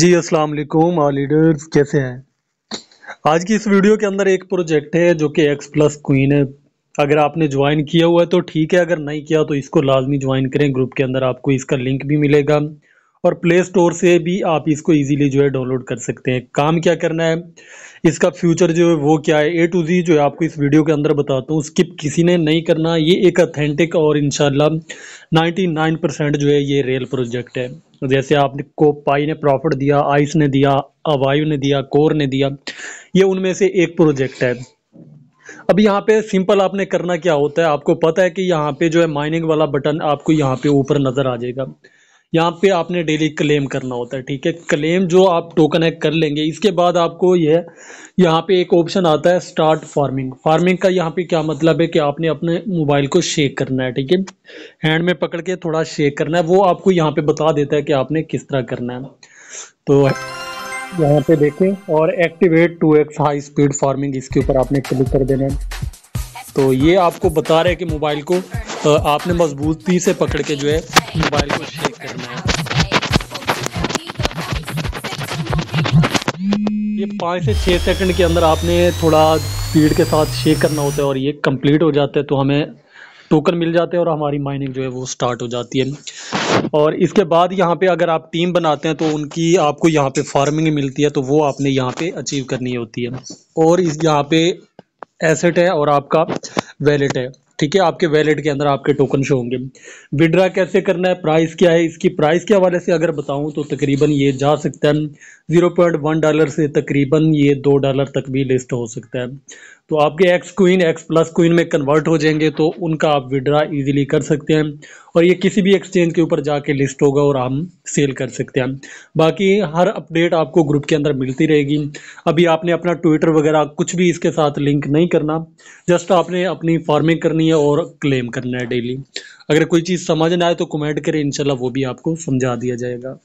जी अस्सलाम वालेकुम आल लीडर्स कैसे हैं आज की इस वीडियो के अंदर एक प्रोजेक्ट है जो कि एक्स प्लस क्वीन है अगर आपने ज्वाइन किया हुआ है तो ठीक है अगर नहीं किया तो इसको लाजमी ज्वाइन करें ग्रुप के अंदर आपको इसका लिंक भी मिलेगा और प्ले स्टोर से भी आप इसको इजीली जो है डाउनलोड कर सकते हैं काम क्या करना है इसका फ्यूचर जो है वो क्या है ए टू जी जो है आपको इस वीडियो के अंदर बताता हूँ स्किप किसी ने नहीं करना ये एक अथेंटिक और इनशाला नाइन परसेंट जो है ये रियल प्रोजेक्ट है जैसे आपने को पाई ने प्रॉफिट दिया आइस ने दिया अवायु ने दिया कोर ने दिया ये उनमें से एक प्रोजेक्ट है अब यहाँ पे सिंपल आपने करना क्या होता है आपको पता है कि यहाँ पे जो है माइनिंग वाला बटन आपको यहाँ पे ऊपर नज़र आ जाएगा यहाँ पे आपने डेली क्लेम करना होता है ठीक है क्लेम जो आप टोकन है कर लेंगे इसके बाद आपको यह यहाँ पे एक ऑप्शन आता है स्टार्ट फार्मिंग फार्मिंग का यहाँ पे क्या मतलब है कि आपने अपने मोबाइल को शेक करना है ठीक है हैंड में पकड़ के थोड़ा शेक करना है वो आपको यहाँ पे बता देता है कि आपने किस तरह करना है तो यहाँ पे देखें और activate two X high speed farming इसके ऊपर आपने क्लिक कर देना है तो ये आपको बता रहे हैं कि मोबाइल को आपने मजबूती से पकड़ के जो है मोबाइल को शेक करना है ये पाँच से छः सेकंड के अंदर आपने थोड़ा स्पीड के साथ शेक करना होता है और ये कंप्लीट हो जाता है तो हमें टोकन मिल जाते हैं और हमारी माइनिंग जो है वो स्टार्ट हो जाती है और इसके बाद यहाँ पे अगर आप टीम बनाते हैं तो उनकी आपको यहाँ पे फार्मिंग मिलती है तो वो आपने यहाँ पे अचीव करनी होती है और इस यहाँ पे एसेट है और आपका वैलेट है ठीक है आपके वैलेट के अंदर आपके टोकन शो होंगे विड्रा कैसे करना है प्राइस क्या है इसकी प्राइस के हवाले से अगर बताऊं तो तकरीबन ये जा सकता है जीरो पॉइंट वन डॉलर से तकरीबन ये दो डॉलर तक भी लिस्ट हो सकता है तो आपके X queen X plus queen में कन्वर्ट हो जाएंगे तो उनका आप विड्रा इजीली कर सकते हैं और ये किसी भी एक्सचेंज के ऊपर जाके लिस्ट होगा और हम सेल कर सकते हैं बाकी हर अपडेट आपको ग्रुप के अंदर मिलती रहेगी अभी आपने अपना ट्विटर वगैरह कुछ भी इसके साथ लिंक नहीं करना जस्ट आपने अपनी फार्मिंग करनी है और क्लेम करना है डेली अगर कोई चीज़ समझ ना आए तो कमेंट करें इंशाल्लाह वो भी आपको समझा दिया जाएगा